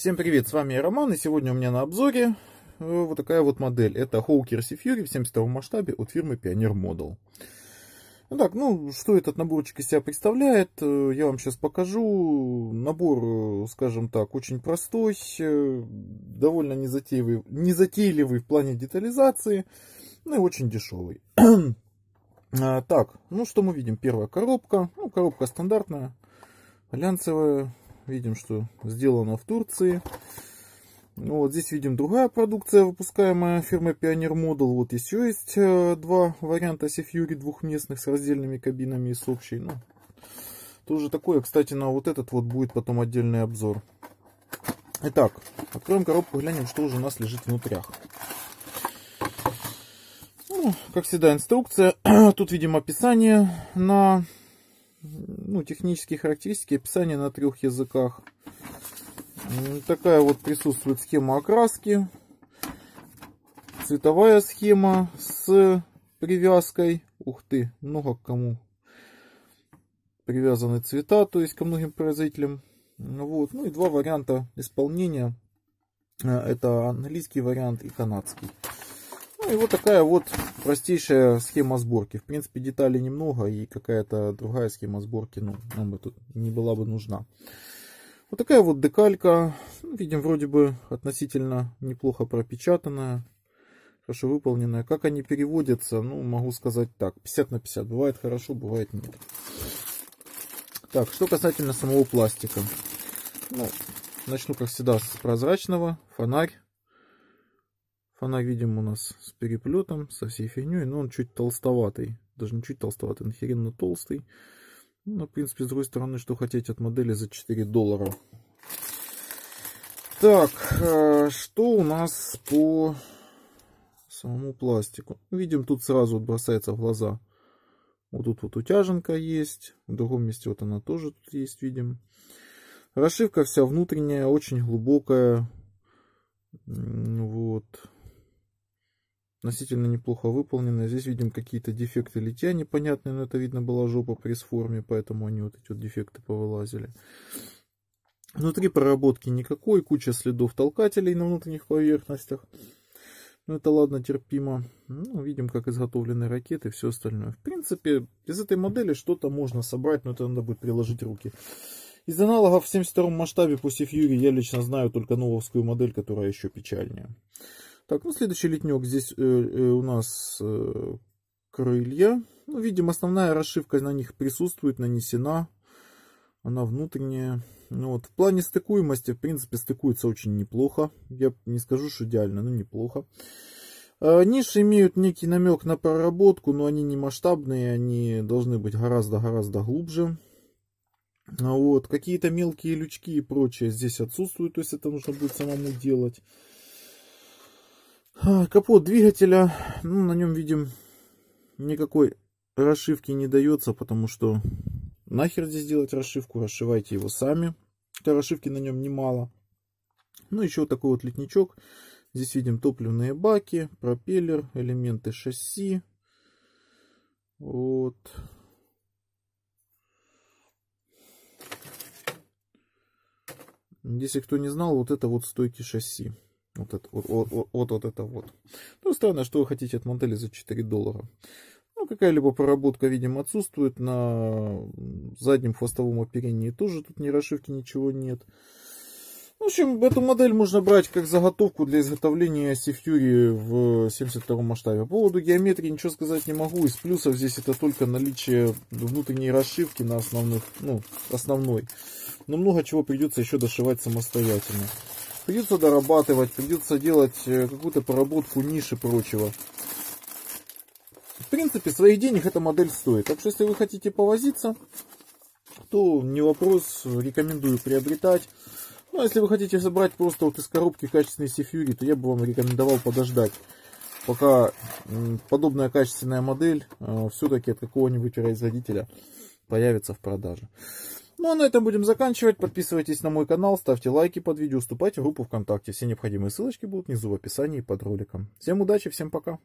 Всем привет, с вами Роман, и сегодня у меня на обзоре э, вот такая вот модель. Это Hawker Sea Fury в 72 масштабе от фирмы Pioneer Model. Ну так, ну, что этот наборчик из себя представляет, э, я вам сейчас покажу. Набор, э, скажем так, очень простой, довольно незатейливый, незатейливый в плане детализации, ну и очень дешевый. А, так, ну что мы видим? Первая коробка, ну, коробка стандартная, глянцевая, Видим, что сделано в Турции. Ну, вот здесь видим другая продукция, выпускаемая фирмой Pioneer Model. Вот еще есть э, два варианта Сефьюри двухместных с раздельными кабинами и с общей. Ну, тоже такое. Кстати, на вот этот вот будет потом отдельный обзор. Итак, откроем коробку, глянем, что уже у нас лежит внутрях. Ну, как всегда, инструкция. Тут видим описание на ну, технические характеристики, описание на трех языках. Такая вот присутствует схема окраски, цветовая схема с привязкой. Ух ты, много к кому привязаны цвета, то есть ко многим производителям. Вот. Ну и два варианта исполнения. Э, это английский вариант и канадский и вот такая вот простейшая схема сборки. В принципе, деталей немного, и какая-то другая схема сборки ну, нам бы тут не была бы нужна. Вот такая вот декалька. Ну, видим, вроде бы относительно неплохо пропечатанная, хорошо выполненная. Как они переводятся, ну, могу сказать так. 50 на 50. Бывает хорошо, бывает нет. Так, что касательно самого пластика. Ну, начну, как всегда, с прозрачного. Фонарь. Фонарь, видим у нас с переплетом, со всей фигней, но он чуть толстоватый. Даже не чуть толстоватый, нахеренно толстый. Ну, в принципе, с другой стороны, что хотеть от модели за 4 доллара. Так, э, что у нас по самому пластику? Видим, тут сразу вот бросается в глаза. Вот тут вот утяженка есть, в другом месте вот она тоже тут есть, видим. Расшивка вся внутренняя, очень глубокая. Вот относительно неплохо выполнено. Здесь видим какие-то дефекты литья непонятные, но это видно была жопа при форме поэтому они вот эти вот дефекты повылазили. Внутри проработки никакой, куча следов толкателей на внутренних поверхностях. Ну это ладно, терпимо. Ну, видим, как изготовлены ракеты и все остальное. В принципе, из этой модели что-то можно собрать, но это надо будет приложить руки. Из аналогов в 72 масштабе, пусть и Фьюри, я лично знаю только нововскую модель, которая еще печальнее. Так, ну следующий летнек здесь э, э, у нас э, крылья. Ну, видим, основная расшивка на них присутствует, нанесена. Она внутренняя. Ну, вот. В плане стыкуемости, в принципе, стыкуется очень неплохо. Я не скажу, что идеально, но неплохо. Э, ниши имеют некий намек на проработку, но они не масштабные, они должны быть гораздо-гораздо глубже. А вот. Какие-то мелкие лючки и прочее здесь отсутствуют, то есть это нужно будет самому делать. А, капот двигателя, ну, на нем видим никакой расшивки не дается, потому что нахер здесь делать расшивку, расшивайте его сами. Хотя расшивки на нем немало. Ну, еще вот такой вот летничок. Здесь видим топливные баки, пропеллер, элементы шасси. Вот. Если кто не знал, вот это вот стойки шасси от, от, от, от, от вот. Ну, странно, что вы хотите от модели за 4 доллара. Ну, какая-либо проработка, видимо, отсутствует. На заднем хвостовом оперении тоже тут ни расшивки, ничего нет. В общем, эту модель можно брать как заготовку для изготовления Сифьюри в 72 масштабе. По поводу геометрии ничего сказать не могу. Из плюсов здесь это только наличие внутренней расшивки на основных, ну, основной. Но много чего придется еще дошивать самостоятельно. Придется дорабатывать, придется делать э, какую-то проработку ниши и прочего. В принципе, своих денег эта модель стоит. Так что, если вы хотите повозиться, то не вопрос, рекомендую приобретать. Ну, а если вы хотите собрать просто вот из коробки качественный Сефьюри, то я бы вам рекомендовал подождать, пока подобная качественная модель э, все-таки от какого-нибудь производителя появится в продаже. Ну а на этом будем заканчивать. Подписывайтесь на мой канал, ставьте лайки под видео, вступайте в группу ВКонтакте. Все необходимые ссылочки будут внизу в описании под роликом. Всем удачи, всем пока.